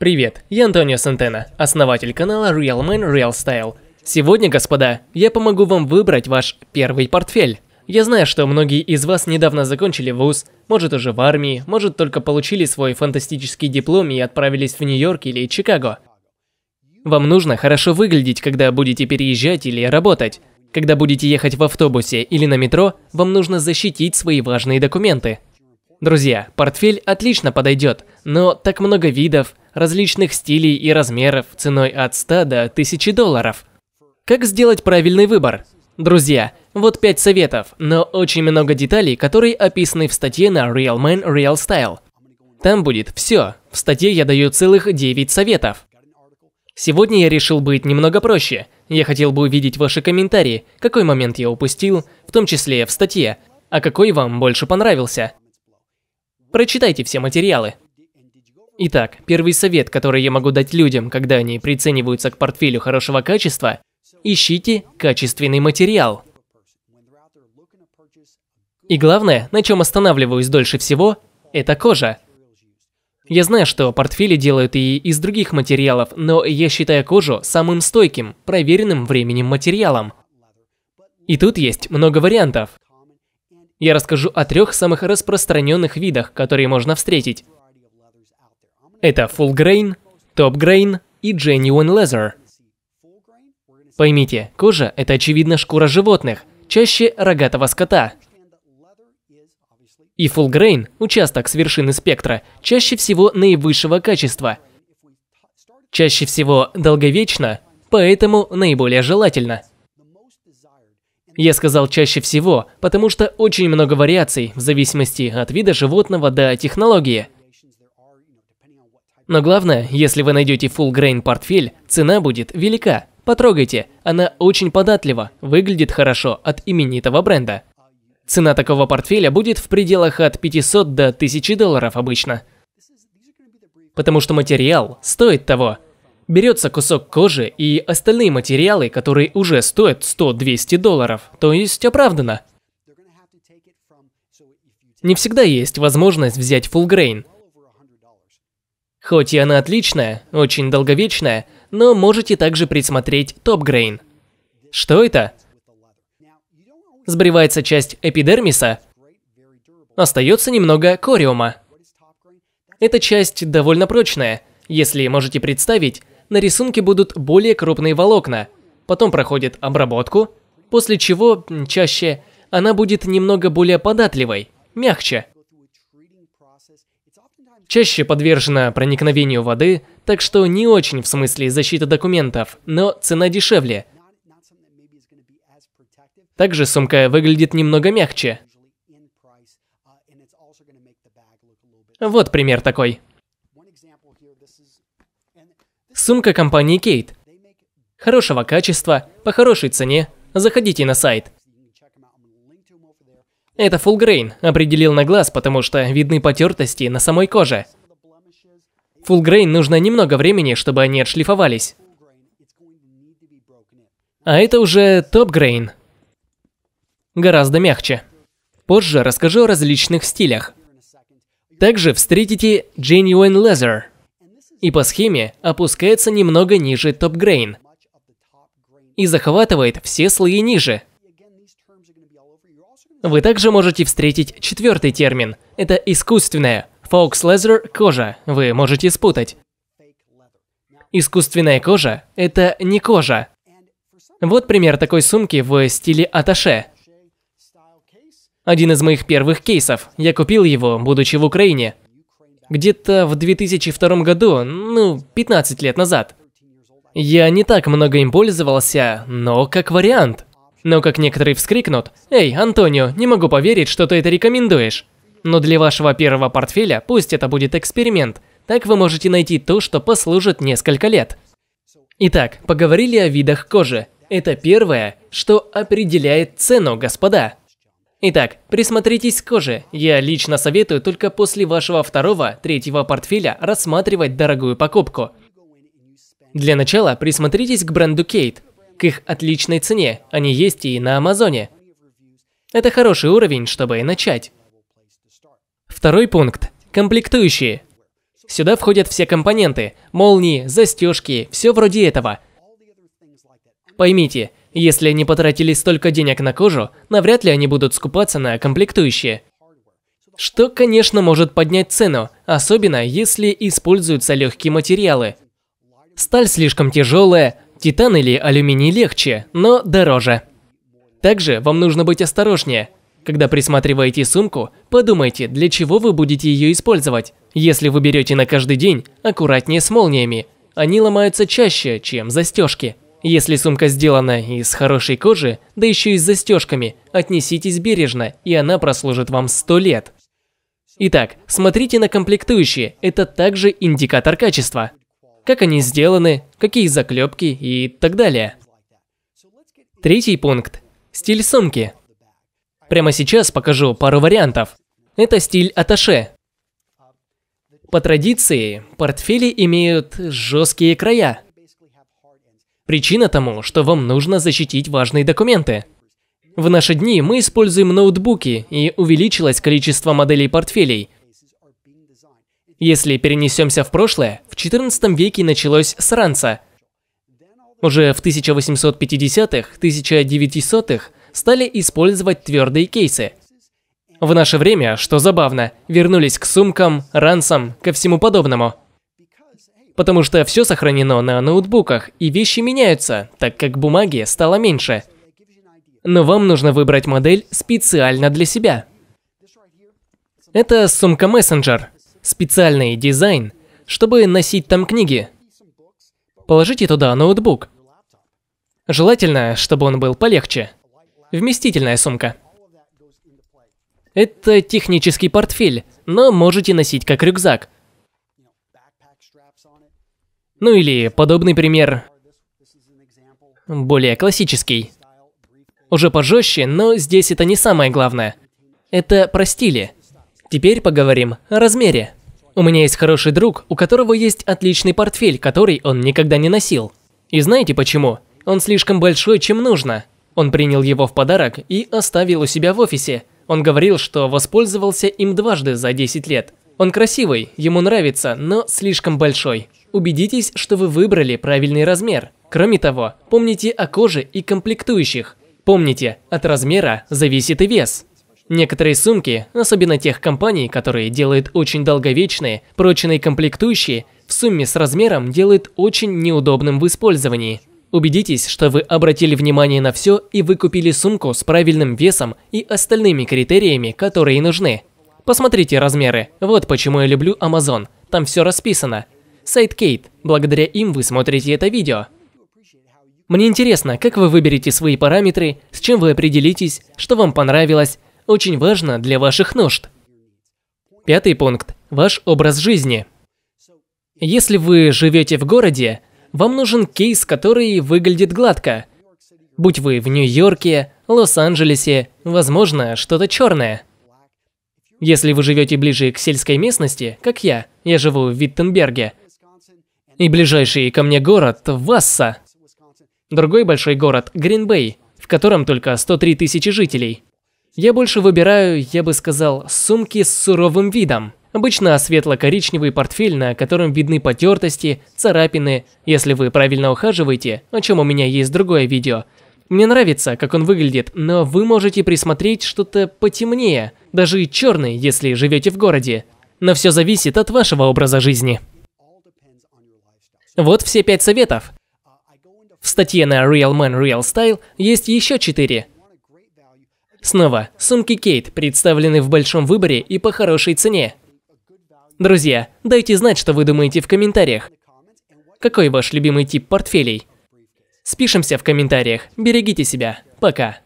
Привет, я Антонио Сантена, основатель канала Real Man Real Style. Сегодня, господа, я помогу вам выбрать ваш первый портфель. Я знаю, что многие из вас недавно закончили вуз, может уже в армии, может только получили свой фантастический диплом и отправились в Нью-Йорк или Чикаго. Вам нужно хорошо выглядеть, когда будете переезжать или работать. Когда будете ехать в автобусе или на метро, вам нужно защитить свои важные документы – Друзья, портфель отлично подойдет, но так много видов, различных стилей и размеров ценой от 100 до 1000 долларов. Как сделать правильный выбор? Друзья, вот 5 советов, но очень много деталей, которые описаны в статье на Real Man Real Style. Там будет все. В статье я даю целых 9 советов. Сегодня я решил быть немного проще. Я хотел бы увидеть ваши комментарии, какой момент я упустил, в том числе в статье, а какой вам больше понравился. Прочитайте все материалы. Итак, первый совет, который я могу дать людям, когда они прицениваются к портфелю хорошего качества, ищите качественный материал. И главное, на чем останавливаюсь дольше всего, это кожа. Я знаю, что портфели делают и из других материалов, но я считаю кожу самым стойким, проверенным временем материалом. И тут есть много вариантов. Я расскажу о трех самых распространенных видах, которые можно встретить. Это Full Grain, Top Grain и Genuine Leather. Поймите, кожа – это, очевидно, шкура животных, чаще рогатого скота. И Full Grain – участок с вершины спектра, чаще всего наивысшего качества. Чаще всего долговечно, поэтому наиболее желательно – я сказал чаще всего, потому что очень много вариаций в зависимости от вида животного до технологии. Но главное, если вы найдете Full Grain портфель, цена будет велика. Потрогайте, она очень податлива, выглядит хорошо от именитого бренда. Цена такого портфеля будет в пределах от 500 до 1000 долларов обычно. Потому что материал стоит того – Берется кусок кожи и остальные материалы, которые уже стоят 100-200 долларов, то есть оправдано. Не всегда есть возможность взять full grain, Хоть и она отличная, очень долговечная, но можете также присмотреть топгрейн. Что это? Сбривается часть эпидермиса, остается немного кориума. Эта часть довольно прочная. Если можете представить, на рисунке будут более крупные волокна, потом проходит обработку, после чего, чаще, она будет немного более податливой, мягче. Чаще подвержена проникновению воды, так что не очень в смысле защиты документов, но цена дешевле. Также сумка выглядит немного мягче. Вот пример такой. Сумка компании Kate, Хорошего качества, по хорошей цене. Заходите на сайт. Это full grain, определил на глаз, потому что видны потертости на самой коже. Full grain нужно немного времени, чтобы они отшлифовались. А это уже топ-грейн. Гораздо мягче. Позже расскажу о различных стилях. Также встретите Genuine Leather – и по схеме опускается немного ниже топ-грейн и захватывает все слои ниже. Вы также можете встретить четвертый термин. Это искусственная, Fox Leather – кожа, вы можете спутать. Искусственная кожа – это не кожа. Вот пример такой сумки в стиле аташе. Один из моих первых кейсов. Я купил его, будучи в Украине где-то в 2002 году, ну, 15 лет назад. Я не так много им пользовался, но как вариант. Но как некоторые вскрикнут, «Эй, Антонио, не могу поверить, что ты это рекомендуешь!» Но для вашего первого портфеля пусть это будет эксперимент, так вы можете найти то, что послужит несколько лет. Итак, поговорили о видах кожи. Это первое, что определяет цену, господа. Итак, присмотритесь к коже. Я лично советую только после вашего второго, третьего портфеля рассматривать дорогую покупку. Для начала присмотритесь к бренду Кейт. К их отличной цене, они есть и на Амазоне. Это хороший уровень, чтобы и начать. Второй пункт. Комплектующие. Сюда входят все компоненты. Молнии, застежки, все вроде этого. Поймите, если они потратили столько денег на кожу, навряд ли они будут скупаться на комплектующие. Что, конечно, может поднять цену, особенно если используются легкие материалы. Сталь слишком тяжелая, титан или алюминий легче, но дороже. Также вам нужно быть осторожнее. Когда присматриваете сумку, подумайте, для чего вы будете ее использовать. Если вы берете на каждый день, аккуратнее с молниями. Они ломаются чаще, чем застежки. Если сумка сделана из хорошей кожи, да еще и с застежками, отнеситесь бережно, и она прослужит вам 100 лет. Итак, смотрите на комплектующие, это также индикатор качества. Как они сделаны, какие заклепки и так далее. Третий пункт. Стиль сумки. Прямо сейчас покажу пару вариантов. Это стиль аташе. По традиции, портфели имеют жесткие края, Причина тому, что вам нужно защитить важные документы. В наши дни мы используем ноутбуки, и увеличилось количество моделей портфелей. Если перенесемся в прошлое, в 14 веке началось сранца. Уже в 1850-х, 1900-х стали использовать твердые кейсы. В наше время, что забавно, вернулись к сумкам, ранцам, ко всему подобному – потому что все сохранено на ноутбуках, и вещи меняются, так как бумаги стало меньше. Но вам нужно выбрать модель специально для себя. Это сумка Messenger, специальный дизайн, чтобы носить там книги. Положите туда ноутбук. Желательно, чтобы он был полегче. Вместительная сумка. Это технический портфель, но можете носить как рюкзак – ну или подобный пример, более классический. Уже пожестче, но здесь это не самое главное. Это про стили. Теперь поговорим о размере. У меня есть хороший друг, у которого есть отличный портфель, который он никогда не носил. И знаете почему? Он слишком большой, чем нужно. Он принял его в подарок и оставил у себя в офисе. Он говорил, что воспользовался им дважды за 10 лет. Он красивый, ему нравится, но слишком большой. Убедитесь, что вы выбрали правильный размер. Кроме того, помните о коже и комплектующих. Помните, от размера зависит и вес. Некоторые сумки, особенно тех компаний, которые делают очень долговечные, прочные комплектующие, в сумме с размером делают очень неудобным в использовании. Убедитесь, что вы обратили внимание на все и выкупили сумку с правильным весом и остальными критериями, которые нужны. Посмотрите размеры. Вот почему я люблю Amazon. Там все расписано сайт Кейт. Благодаря им вы смотрите это видео. Мне интересно, как вы выберете свои параметры, с чем вы определитесь, что вам понравилось. Очень важно для ваших нужд. Пятый пункт. Ваш образ жизни. Если вы живете в городе, вам нужен кейс, который выглядит гладко. Будь вы в Нью-Йорке, Лос-Анджелесе, возможно, что-то черное. Если вы живете ближе к сельской местности, как я, я живу в Виттенберге, и ближайший ко мне город – Васса. Другой большой город – Гринбей, в котором только 103 тысячи жителей. Я больше выбираю, я бы сказал, сумки с суровым видом. Обычно светло-коричневый портфель, на котором видны потертости, царапины. Если вы правильно ухаживаете, о чем у меня есть другое видео. Мне нравится, как он выглядит, но вы можете присмотреть что-то потемнее, даже черный, если живете в городе. Но все зависит от вашего образа жизни. Вот все пять советов. В статье на Real Man Real Style есть еще четыре. Снова, сумки Кейт представлены в большом выборе и по хорошей цене. Друзья, дайте знать, что вы думаете в комментариях. Какой ваш любимый тип портфелей? Спишемся в комментариях. Берегите себя. Пока.